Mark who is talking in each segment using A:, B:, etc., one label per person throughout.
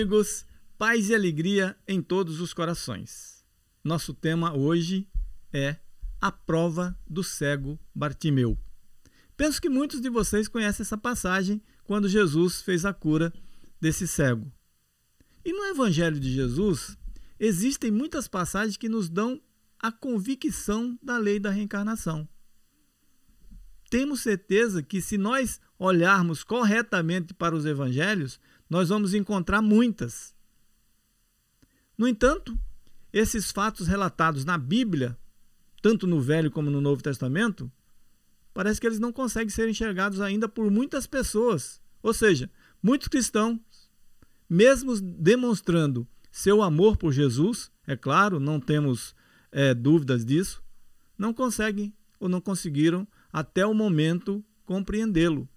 A: amigos, paz e alegria em todos os corações. Nosso tema hoje é a prova do cego Bartimeu. Penso que muitos de vocês conhecem essa passagem quando Jesus fez a cura desse cego. E no Evangelho de Jesus, existem muitas passagens que nos dão a convicção da lei da reencarnação. Temos certeza que, se nós olharmos corretamente para os evangelhos, nós vamos encontrar muitas. No entanto, esses fatos relatados na Bíblia, tanto no Velho como no Novo Testamento, parece que eles não conseguem ser enxergados ainda por muitas pessoas. Ou seja, muitos cristãos, mesmo demonstrando seu amor por Jesus, é claro, não temos é, dúvidas disso, não conseguem ou não conseguiram até o momento compreendê-lo.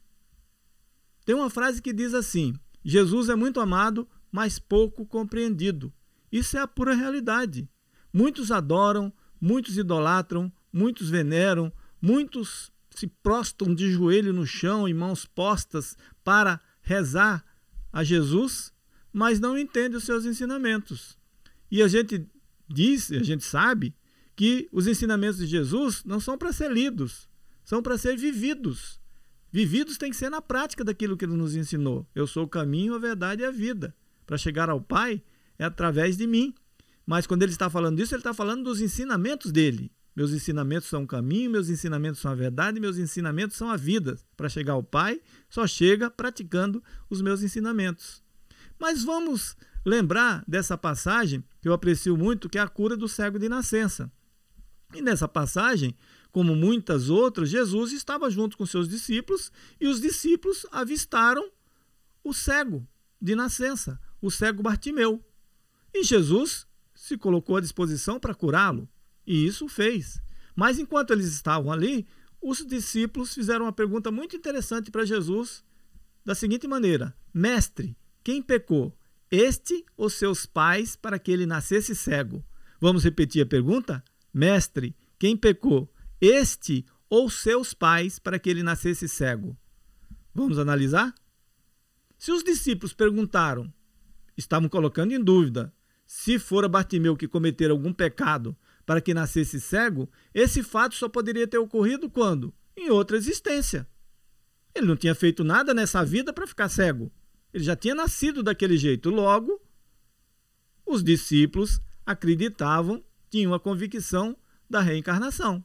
A: Tem uma frase que diz assim: Jesus é muito amado, mas pouco compreendido. Isso é a pura realidade. Muitos adoram, muitos idolatram, muitos veneram, muitos se prostam de joelho no chão e mãos postas para rezar a Jesus, mas não entendem os seus ensinamentos. E a gente diz, a gente sabe, que os ensinamentos de Jesus não são para ser lidos, são para ser vividos. Vividos tem que ser na prática daquilo que ele nos ensinou. Eu sou o caminho, a verdade e a vida. Para chegar ao Pai é através de mim. Mas quando ele está falando isso, ele está falando dos ensinamentos dele. Meus ensinamentos são o caminho, meus ensinamentos são a verdade, meus ensinamentos são a vida. Para chegar ao Pai, só chega praticando os meus ensinamentos. Mas vamos lembrar dessa passagem que eu aprecio muito, que é a cura do cego de nascença. E nessa passagem, como muitas outras, Jesus estava junto com seus discípulos e os discípulos avistaram o cego de nascença, o cego Bartimeu. E Jesus se colocou à disposição para curá-lo, e isso fez. Mas enquanto eles estavam ali, os discípulos fizeram uma pergunta muito interessante para Jesus, da seguinte maneira: Mestre, quem pecou? Este ou seus pais para que ele nascesse cego? Vamos repetir a pergunta? Mestre, quem pecou? este ou seus pais para que ele nascesse cego? Vamos analisar? Se os discípulos perguntaram, estavam colocando em dúvida, se fora Bartimeu que cometer algum pecado para que nascesse cego, esse fato só poderia ter ocorrido quando? Em outra existência. Ele não tinha feito nada nessa vida para ficar cego. Ele já tinha nascido daquele jeito. Logo, os discípulos acreditavam, tinham a convicção da reencarnação.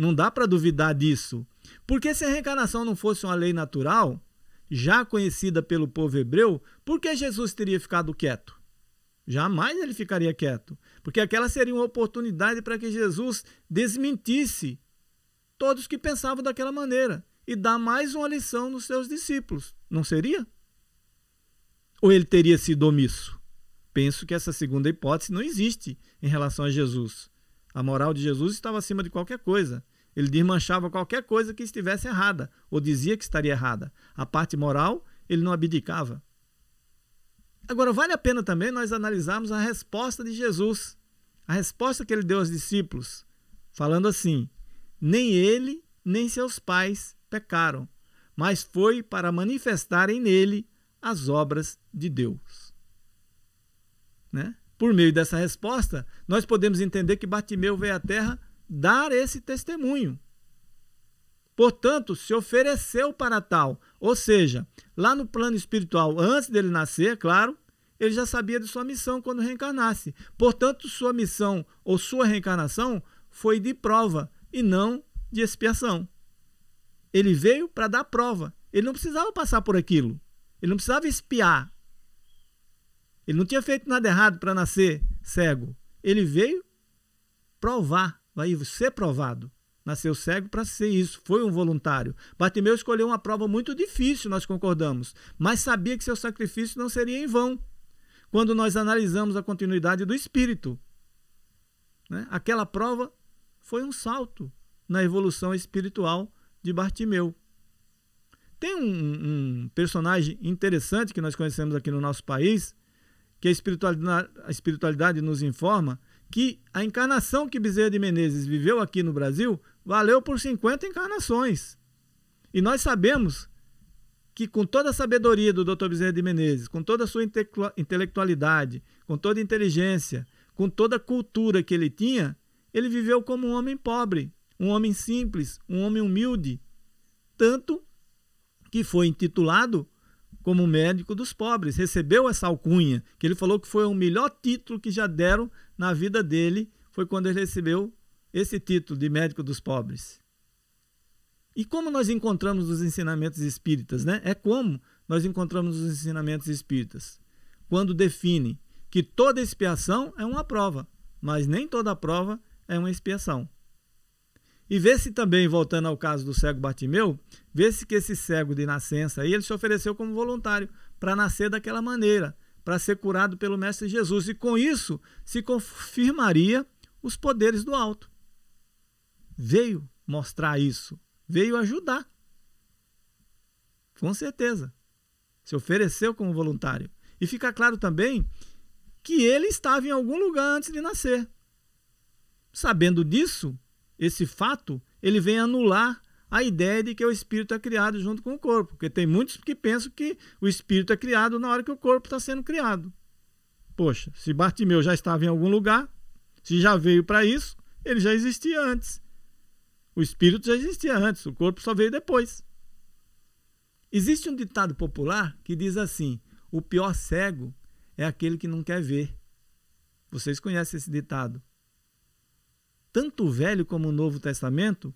A: Não dá para duvidar disso. Porque se a reencarnação não fosse uma lei natural, já conhecida pelo povo hebreu, por que Jesus teria ficado quieto? Jamais ele ficaria quieto, porque aquela seria uma oportunidade para que Jesus desmentisse todos que pensavam daquela maneira e dar mais uma lição nos seus discípulos, não seria? Ou ele teria sido omisso? Penso que essa segunda hipótese não existe em relação a Jesus. A moral de Jesus estava acima de qualquer coisa. Ele desmanchava qualquer coisa que estivesse errada, ou dizia que estaria errada. A parte moral, ele não abdicava. Agora, vale a pena também nós analisarmos a resposta de Jesus, a resposta que ele deu aos discípulos, falando assim: Nem ele, nem seus pais pecaram, mas foi para manifestarem nele as obras de Deus. Né? Por meio dessa resposta, nós podemos entender que Bartimeu veio à terra dar esse testemunho. Portanto, se ofereceu para tal. Ou seja, lá no plano espiritual, antes dele nascer, claro, ele já sabia de sua missão quando reencarnasse. Portanto, sua missão ou sua reencarnação foi de prova e não de expiação. Ele veio para dar prova. Ele não precisava passar por aquilo. Ele não precisava espiar. Ele não tinha feito nada errado para nascer cego. Ele veio provar vai ser provado. Nasceu cego para ser isso, foi um voluntário. Bartimeu escolheu uma prova muito difícil, nós concordamos, mas sabia que seu sacrifício não seria em vão. Quando nós analisamos a continuidade do espírito, né? aquela prova foi um salto na evolução espiritual de Bartimeu. Tem um, um, personagem interessante que nós conhecemos aqui no nosso país, que a espiritualidade, a espiritualidade nos informa, que a encarnação que Bezerra de Menezes viveu aqui no Brasil valeu por 50 encarnações. E nós sabemos que, com toda a sabedoria do Dr. Bezerra de Menezes, com toda a sua intelectualidade, com toda a inteligência, com toda a cultura que ele tinha, ele viveu como um homem pobre, um homem simples, um homem humilde. Tanto que foi intitulado como médico dos pobres, recebeu essa alcunha, que ele falou que foi o melhor título que já deram na vida dele, foi quando ele recebeu esse título de médico dos pobres. E como nós encontramos os ensinamentos espíritas, né? É como nós encontramos os ensinamentos espíritas. Quando define que toda expiação é uma prova, mas nem toda prova é uma expiação. E vê se também, voltando ao caso do cego Bartimeu, vê se que esse cego de nascença aí, ele se ofereceu como voluntário para nascer daquela maneira, para ser curado pelo Mestre Jesus. E com isso se confirmaria os poderes do alto. Veio mostrar isso, veio ajudar. Com certeza. Se ofereceu como voluntário. E fica claro também que ele estava em algum lugar antes de nascer. Sabendo disso, esse fato ele vem anular a ideia de que é o espírito é criado junto com o corpo. Porque tem muitos que pensam que o espírito é criado na hora que o corpo está sendo criado. Poxa, se Bartimeu já estava em algum lugar, se já veio para isso, ele já existia antes. O espírito já existia antes, o corpo só veio depois. Existe um ditado popular que diz assim: o pior cego é aquele que não quer ver. Vocês conhecem esse ditado tanto o Velho como o Novo Testamento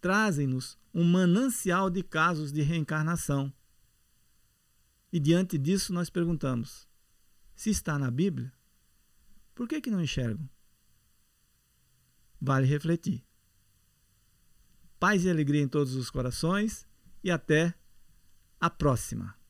A: trazem-nos um manancial de casos de reencarnação. E diante disso nós perguntamos: se está na Bíblia, por que, que não enxergam? Vale refletir. Paz e alegria em todos os corações e até a próxima.